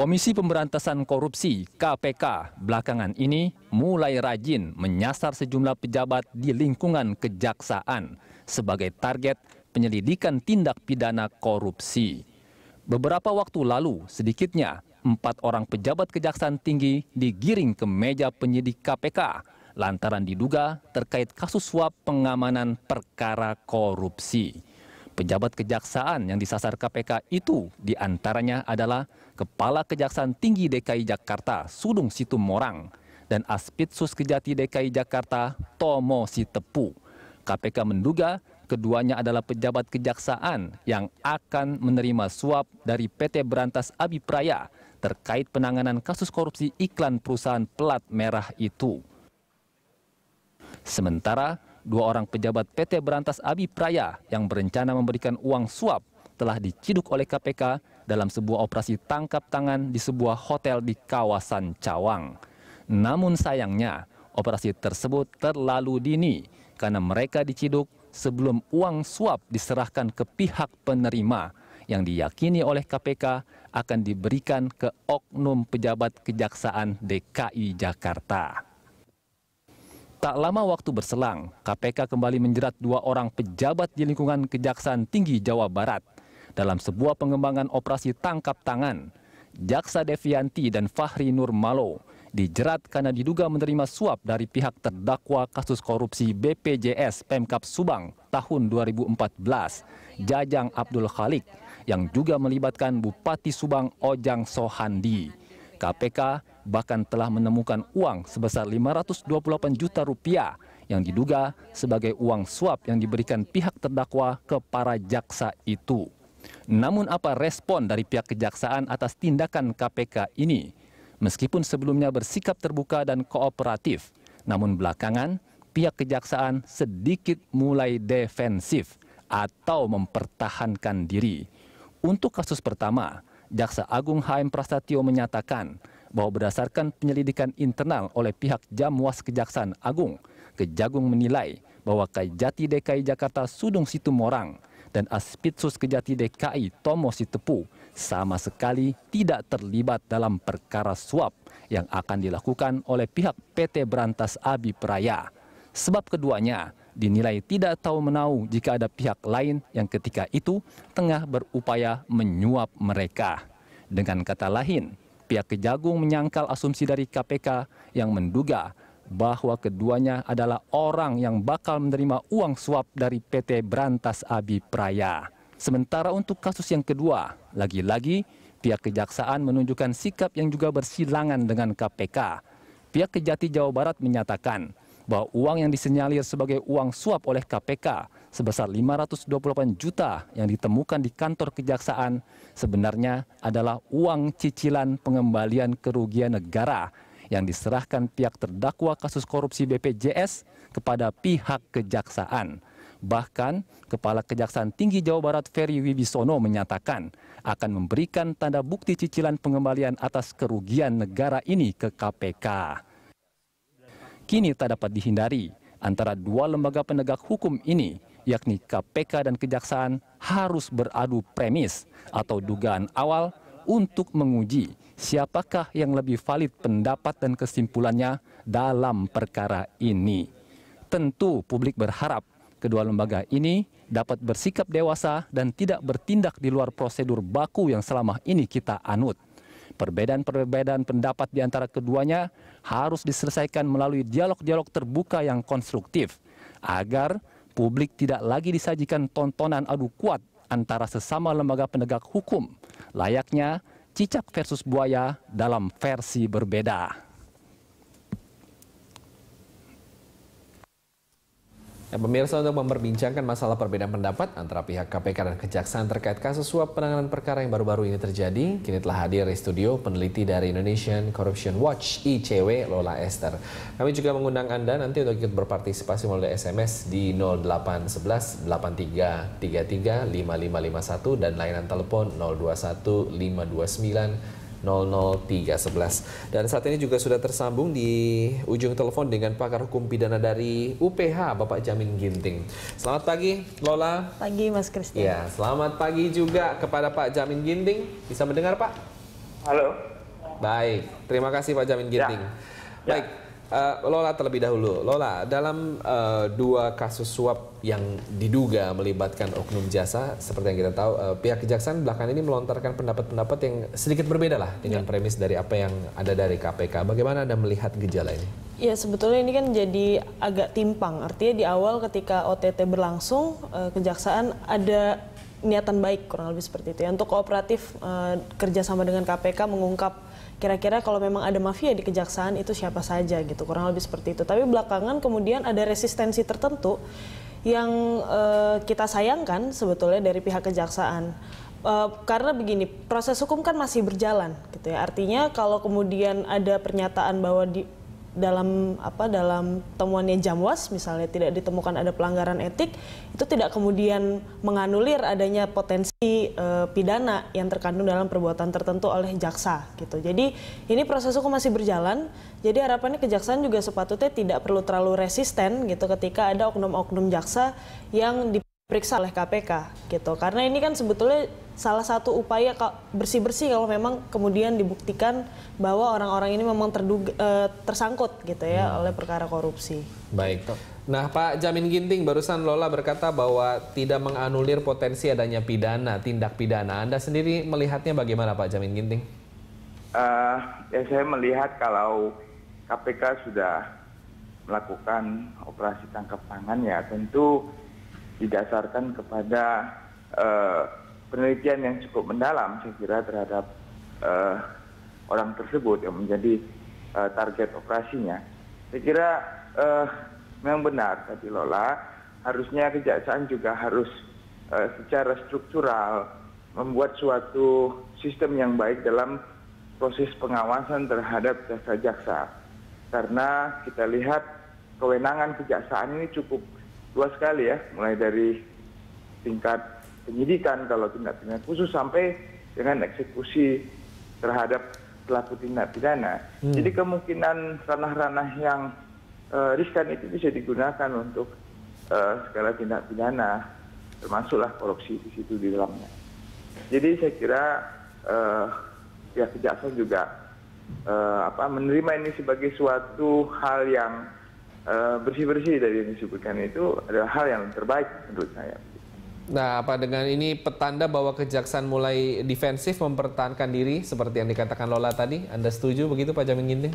Komisi Pemberantasan Korupsi (KPK) belakangan ini mulai rajin menyasar sejumlah pejabat di lingkungan kejaksaan sebagai target penyelidikan tindak pidana korupsi. Beberapa waktu lalu, sedikitnya empat orang pejabat kejaksaan tinggi digiring ke meja penyidik KPK lantaran diduga terkait kasus suap pengamanan perkara korupsi. Pejabat kejaksaan yang disasar KPK itu diantaranya adalah Kepala Kejaksaan Tinggi DKI Jakarta Sudung Situmorang dan Aspitsus Kejati DKI Jakarta Tomo Sitepu. KPK menduga keduanya adalah pejabat kejaksaan yang akan menerima suap dari PT Berantas Abi Praya terkait penanganan kasus korupsi iklan perusahaan pelat merah itu. Sementara dua orang pejabat PT Berantas Abi Praya yang berencana memberikan uang suap telah diciduk oleh KPK dalam sebuah operasi tangkap tangan di sebuah hotel di kawasan Cawang. Namun sayangnya, operasi tersebut terlalu dini karena mereka diciduk sebelum uang suap diserahkan ke pihak penerima yang diyakini oleh KPK akan diberikan ke oknum pejabat Kejaksaan DKI Jakarta. Tak lama waktu berselang, KPK kembali menjerat dua orang pejabat di lingkungan Kejaksaan Tinggi Jawa Barat dalam sebuah pengembangan operasi tangkap tangan. Jaksa Devianti dan Fahri Nur Malo dijerat karena diduga menerima suap dari pihak terdakwa kasus korupsi BPJS Pemkap Subang tahun 2014, Jajang Abdul Khalik, yang juga melibatkan Bupati Subang Ojang Sohandi. KPK bahkan telah menemukan uang sebesar 528 juta rupiah yang diduga sebagai uang suap yang diberikan pihak terdakwa ke para jaksa itu. Namun apa respon dari pihak kejaksaan atas tindakan KPK ini? Meskipun sebelumnya bersikap terbuka dan kooperatif, namun belakangan pihak kejaksaan sedikit mulai defensif atau mempertahankan diri. Untuk kasus pertama, Jaksa Agung HM Prasetyo menyatakan bahwa berdasarkan penyelidikan internal oleh pihak Jamwas Kejaksaan Agung, Kejagung menilai bahwa Kajati DKI Jakarta Sudung Situmorang dan Aspitsus Kejati DKI Tomo Sitepu sama sekali tidak terlibat dalam perkara suap yang akan dilakukan oleh pihak PT Berantas Abi Peraya. Sebab keduanya dinilai tidak tahu menau jika ada pihak lain yang ketika itu tengah berupaya menyuap mereka. Dengan kata lain, pihak Kejagung menyangkal asumsi dari KPK yang menduga bahwa keduanya adalah orang yang bakal menerima uang suap dari PT Berantas Abi Praya. Sementara untuk kasus yang kedua, lagi-lagi pihak kejaksaan menunjukkan sikap yang juga bersilangan dengan KPK. Pihak Kejati Jawa Barat menyatakan bahwa uang yang disinyalir sebagai uang suap oleh KPK sebesar 528 juta yang ditemukan di kantor kejaksaan sebenarnya adalah uang cicilan pengembalian kerugian negara yang diserahkan pihak terdakwa kasus korupsi BPJS kepada pihak kejaksaan. Bahkan, Kepala Kejaksaan Tinggi Jawa Barat Ferry Wibisono menyatakan akan memberikan tanda bukti cicilan pengembalian atas kerugian negara ini ke KPK kini tak dapat dihindari. Antara dua lembaga penegak hukum ini, yakni KPK dan Kejaksaan, harus beradu premis atau dugaan awal untuk menguji siapakah yang lebih valid pendapat dan kesimpulannya dalam perkara ini. Tentu publik berharap kedua lembaga ini dapat bersikap dewasa dan tidak bertindak di luar prosedur baku yang selama ini kita anut. Perbedaan-perbedaan pendapat di antara keduanya harus diselesaikan melalui dialog-dialog terbuka yang konstruktif agar publik tidak lagi disajikan tontonan adu kuat antara sesama lembaga penegak hukum, layaknya cicak versus buaya dalam versi berbeda. Ya, pemirsa untuk memperbincangkan masalah perbedaan pendapat antara pihak KPK dan Kejaksaan terkait kasus suap penanganan perkara yang baru-baru ini terjadi, kini telah hadir di studio peneliti dari Indonesian Corruption Watch ICW Lola Esther. Kami juga mengundang Anda nanti untuk ikut berpartisipasi melalui SMS di 0811 8333 5551 dan layanan telepon 021 529 00311. Dan saat ini juga sudah tersambung di ujung telepon dengan pakar hukum pidana dari UPH, Bapak Jamin Ginting. Selamat pagi, Lola. Pagi, Mas Kristian. Ya, selamat pagi juga kepada Pak Jamin Ginting. Bisa mendengar, Pak? Halo. Baik, terima kasih Pak Jamin ya. Ginting. Ya. Baik, Uh, Lola terlebih dahulu. Lola, dalam uh, dua kasus suap yang diduga melibatkan oknum jasa, seperti yang kita tahu, uh, pihak kejaksaan belakangan ini melontarkan pendapat-pendapat yang sedikit berbeda lah dengan ya. premis dari apa yang ada dari KPK. Bagaimana Anda melihat gejala ini? Ya, sebetulnya ini kan jadi agak timpang. Artinya di awal ketika OTT berlangsung, uh, kejaksaan ada niatan baik kurang lebih seperti itu. Ya. Untuk kooperatif uh, kerjasama dengan KPK mengungkap kira-kira kalau memang ada mafia di kejaksaan itu siapa saja gitu kurang lebih seperti itu tapi belakangan kemudian ada resistensi tertentu yang uh, kita sayangkan sebetulnya dari pihak kejaksaan Uh, karena begini proses hukum kan masih berjalan gitu ya artinya kalau kemudian ada pernyataan bahwa di, dalam apa dalam temuannya Jamwas misalnya tidak ditemukan ada pelanggaran etik itu tidak kemudian menganulir adanya potensi e, pidana yang terkandung dalam perbuatan tertentu oleh jaksa gitu. Jadi ini proses hukum masih berjalan. Jadi harapannya kejaksaan juga sepatutnya tidak perlu terlalu resisten gitu ketika ada oknum-oknum jaksa yang di diperiksa oleh KPK gitu. Karena ini kan sebetulnya salah satu upaya bersih-bersih kalau memang kemudian dibuktikan bahwa orang-orang ini memang terduga, e, tersangkut gitu ya hmm. oleh perkara korupsi. Baik. Nah, Pak Jamin Ginting barusan Lola berkata bahwa tidak menganulir potensi adanya pidana, tindak pidana. Anda sendiri melihatnya bagaimana, Pak Jamin Ginting? Uh, ya saya melihat kalau KPK sudah melakukan operasi tangkap tangan ya tentu didasarkan kepada eh, penelitian yang cukup mendalam saya kira terhadap eh, orang tersebut yang menjadi eh, target operasinya. Saya kira memang benar tadi Lola, harusnya kejaksaan juga harus secara struktural membuat suatu sistem yang baik dalam proses pengawasan terhadap jaksa jaksa. Karena kita lihat kewenangan kejaksaan ini cukup luas sekali ya, mulai dari tingkat penyidikan kalau tindak pidana khusus sampai dengan eksekusi terhadap pelaku tindak pidana. Hmm. Jadi kemungkinan ranah-ranah yang uh, riskan itu bisa digunakan untuk uh, segala tindak pidana, termasuklah korupsi di situ di dalamnya. Jadi saya kira uh, ya kejaksaan juga uh, apa menerima ini sebagai suatu hal yang Eh, bersih-bersih dari yang disebutkan itu adalah hal yang terbaik menurut saya. Nah, apa dengan ini petanda bahwa kejaksaan mulai defensif mempertahankan diri seperti yang dikatakan Lola tadi? Anda setuju begitu Pak Jamin Ginting?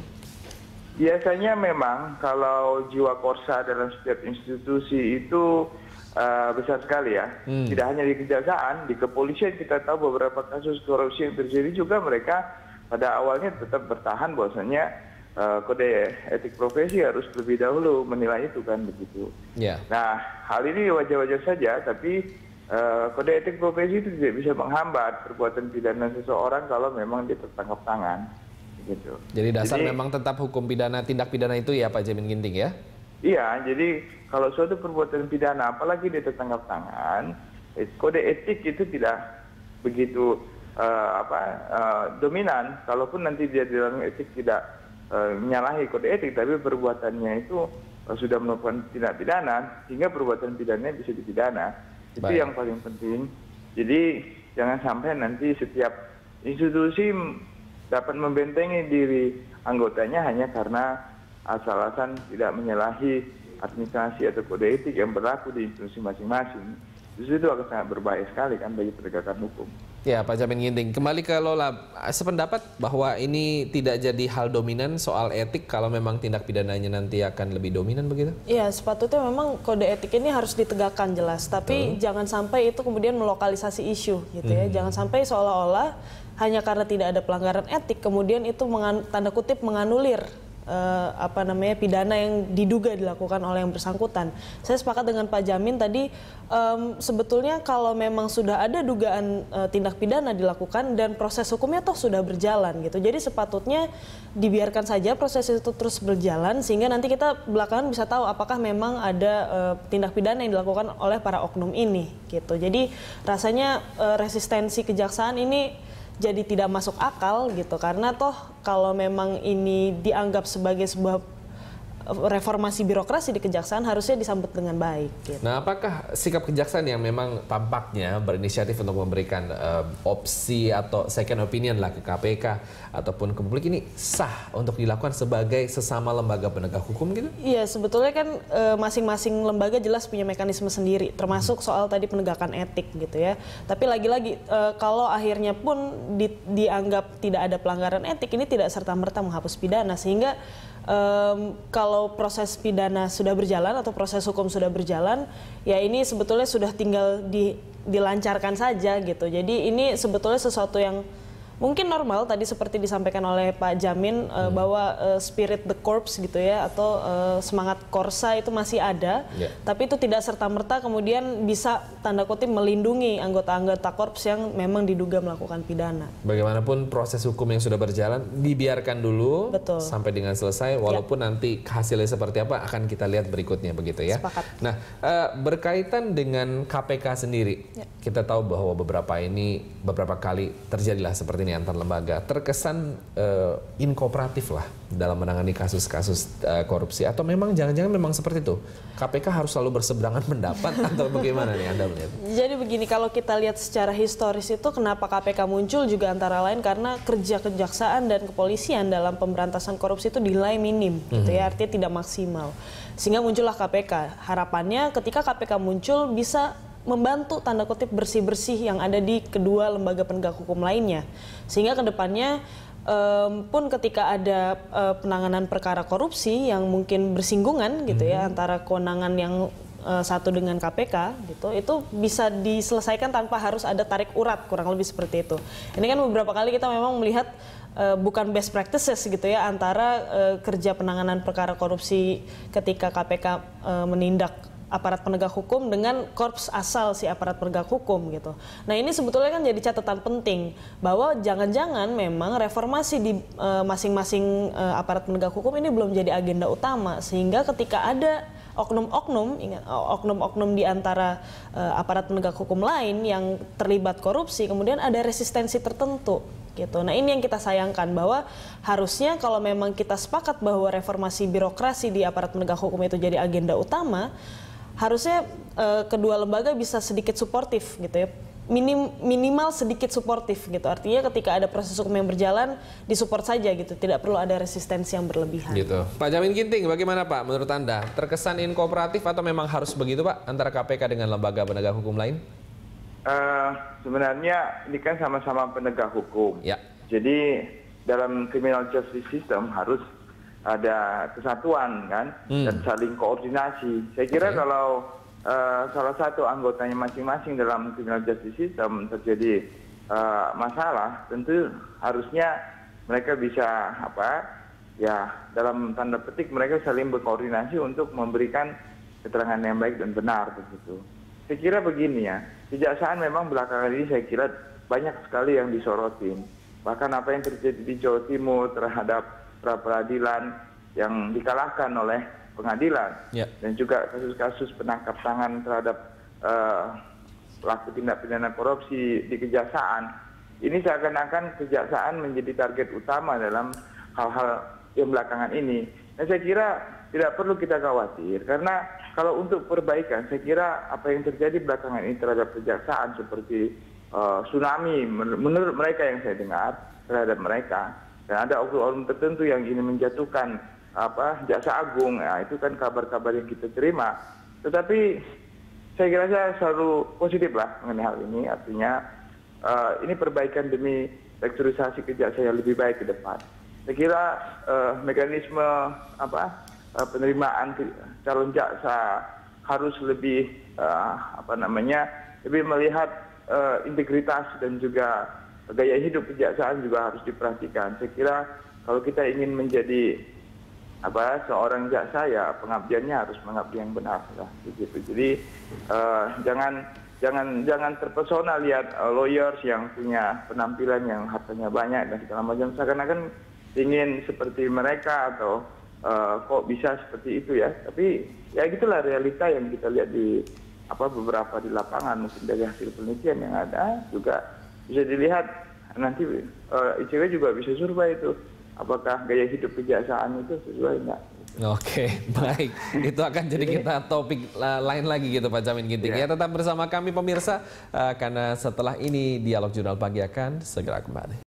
Biasanya memang kalau jiwa korsa dalam setiap institusi itu uh, besar sekali ya. Hmm. Tidak hanya di kejaksaan, di kepolisian kita tahu beberapa kasus korupsi yang terjadi juga mereka pada awalnya tetap bertahan bahwasanya Eh, kode etik profesi harus lebih dahulu menilai itu kan begitu. Yeah. Nah hal ini wajar-wajar saja, tapi uh, kode etik profesi itu tidak bisa menghambat perbuatan pidana seseorang kalau memang dia tertangkap tangan. Gitu. Jadi dasar jadi, memang tetap hukum pidana tindak pidana itu ya Pak Jamin Ginting ya? Iya, jadi kalau suatu perbuatan pidana apalagi dia tertangkap tangan, eh, kode etik itu tidak begitu uh, apa uh, dominan. Kalaupun nanti dia dalam etik tidak E, menyalahi kode etik tapi perbuatannya itu e, sudah melakukan tindak pidana sehingga perbuatan pidananya bisa dipidana itu yang paling penting jadi jangan sampai nanti setiap institusi dapat membentengi diri anggotanya hanya karena asal-asalan tidak menyalahi administrasi atau kode etik yang berlaku di institusi masing-masing justru itu akan sangat berbahaya sekali kan bagi penegakan hukum Ya, Pak Jamin Ginting. Kembali ke Lola, sependapat bahwa ini tidak jadi hal dominan soal etik kalau memang tindak pidananya nanti akan lebih dominan begitu? Iya, sepatutnya memang kode etik ini harus ditegakkan jelas, tapi Betul. jangan sampai itu kemudian melokalisasi isu gitu ya. Hmm. Jangan sampai seolah-olah hanya karena tidak ada pelanggaran etik kemudian itu mengan, tanda kutip menganulir uh, apa namanya pidana yang diduga dilakukan oleh yang bersangkutan. Saya sepakat dengan Pak Jamin tadi um, sebetulnya kalau memang sudah ada dugaan uh, tindak pidana dilakukan dan proses hukumnya toh sudah berjalan gitu. Jadi sepatutnya dibiarkan saja proses itu terus berjalan sehingga nanti kita belakangan bisa tahu apakah memang ada uh, tindak pidana yang dilakukan oleh para oknum ini gitu. Jadi rasanya uh, resistensi kejaksaan ini jadi tidak masuk akal gitu karena toh kalau memang ini dianggap sebagai sebuah reformasi birokrasi di kejaksaan harusnya disambut dengan baik. Gitu. Nah, apakah sikap kejaksaan yang memang tampaknya berinisiatif untuk memberikan um, opsi atau second opinion lah ke KPK ataupun ke publik ini sah untuk dilakukan sebagai sesama lembaga penegak hukum gitu? Iya, sebetulnya kan eh, masing-masing e, lembaga jelas punya mekanisme sendiri, termasuk soal tadi penegakan etik gitu ya. Tapi lagi-lagi e, kalau akhirnya pun di, dianggap tidak ada pelanggaran etik ini tidak serta merta menghapus pidana sehingga um, kalau kalau proses pidana sudah berjalan atau proses hukum sudah berjalan, ya ini sebetulnya sudah tinggal di, dilancarkan saja gitu. Jadi ini sebetulnya sesuatu yang mungkin normal tadi seperti disampaikan oleh Pak Jamin eh, hmm. uh, bahwa uh, spirit the corpse gitu ya atau uh, semangat korsa itu masih ada yeah. tapi itu tidak serta merta kemudian bisa tanda kutip melindungi anggota-anggota korps yang memang diduga melakukan pidana. Bagaimanapun proses hukum yang sudah berjalan dibiarkan dulu Betul. sampai dengan selesai ya. walaupun yeah. nanti hasilnya seperti apa akan kita lihat berikutnya begitu ya. Sepakat. Nah, uh, berkaitan dengan KPK sendiri. Yeah. Kita tahu bahwa beberapa ini beberapa kali terjadilah seperti ini antar lembaga terkesan uh, inkooperatif lah dalam menangani kasus-kasus uh, korupsi atau memang jangan-jangan memang seperti itu KPK harus selalu berseberangan pendapat atau bagaimana nih Anda melihat? Jadi begini kalau kita lihat secara historis itu kenapa KPK muncul juga antara lain karena kerja kejaksaan dan kepolisian dalam pemberantasan korupsi itu dinilai minim mm -hmm. gitu ya mhm. artinya tidak maksimal sehingga muncullah KPK harapannya ketika KPK muncul bisa membantu tanda kutip bersih-bersih yang ada di kedua lembaga penegak hukum lainnya. Sehingga kedepannya um, pun ketika ada uh, penanganan perkara korupsi yang mungkin bersinggungan gitu -hmm. ya mhm. antara kewenangan yang eh, satu dengan KPK gitu itu bisa diselesaikan tanpa harus ada tarik urat kurang lebih seperti itu. Ini kan beberapa kali kita memang melihat uh, bukan best practices gitu ya antara uh, kerja penanganan perkara korupsi ketika KPK uh, menindak aparat penegak hukum dengan korps asal si aparat penegak hukum gitu. Nah ini sebetulnya kan jadi catatan penting bahwa jangan-jangan memang reformasi di e, masing-masing e, e, aparat penegak hukum ini belum jadi agenda utama sehingga ketika ada oknum-oknum e, oknum-oknum di antara e, aparat penegak hukum lain yang terlibat korupsi kemudian ada resistensi tertentu gitu. Nah, ini yang kita sayangkan bahwa harusnya kalau memang kita sepakat bahwa reformasi birokrasi di aparat penegak hukum itu jadi agenda utama harusnya uh, kedua lembaga bisa sedikit suportif gitu ya minim, minimal sedikit suportif gitu. Artinya ketika ada proses hukum yang berjalan, disupport saja gitu. Tidak perlu ada resistensi yang berlebihan. Gitu. Pak Jamin Ginting, bagaimana Pak menurut Anda? Terkesan inkooperatif atau memang harus begitu Pak antara KPK dengan lembaga penegak hukum lain? Uh, sebenarnya ini kan sama-sama penegak hukum. Ya. Jadi dalam criminal justice system harus ada kesatuan kan hmm. dan saling koordinasi. Saya kira okay. kalau uh, salah satu anggotanya masing-masing dalam criminal justice system terjadi uh, masalah, tentu harusnya mereka bisa apa ya dalam tanda petik mereka saling berkoordinasi untuk memberikan keterangan yang baik dan benar begitu. Saya kira begini ya, kejaksaan memang belakangan ini saya kira banyak sekali yang disorotin. Bahkan apa yang terjadi di Jawa Timur terhadap pra peradilan yang dikalahkan oleh pengadilan yeah. dan juga kasus-kasus penangkap tangan terhadap uh, pelaku tindak pidana korupsi di kejaksaan ini seakan-akan kejaksaan menjadi target utama dalam hal-hal yang belakangan ini. Dan saya kira tidak perlu kita khawatir karena kalau untuk perbaikan saya kira apa yang terjadi belakangan ini terhadap kejaksaan seperti uh, tsunami menurut mereka yang saya dengar terhadap mereka dan ada oknum-oknum tertentu yang ingin menjatuhkan apa jaksa agung. Nah, itu kan kabar-kabar yang kita terima. Tetapi saya kira saya selalu positif lah mengenai hal ini. Artinya uh, ini perbaikan demi rektorisasi kejaksaan yang lebih baik ke depan. Saya kira uh, mekanisme apa uh, penerimaan calon jaksa harus lebih uh, apa namanya lebih melihat uh, integritas dan juga gaya hidup kejaksaan juga harus diperhatikan. Saya kira kalau kita ingin menjadi apa seorang jaksa ya pengabdiannya harus mengabdi yang benar lah begitu. Jadi uh, jangan jangan jangan terpesona lihat uh, lawyers yang punya penampilan yang hartanya banyak dan segala macam seakan-akan ingin seperti mereka atau uh, kok bisa seperti itu ya. Tapi ya gitulah realita yang kita lihat di apa beberapa di lapangan mungkin dari hasil penelitian yang ada juga bisa dilihat nanti uh, eh, ICW juga bisa survei itu apakah gaya hidup kejaksaan itu sesuai enggak. Oke, baik. Itu akan jadi kita topik lain lagi gitu Pak Jamin Ginting. Iya. Ya, tetap bersama kami pemirsa, eh, karena setelah ini Dialog Jurnal Pagi akan segera kembali.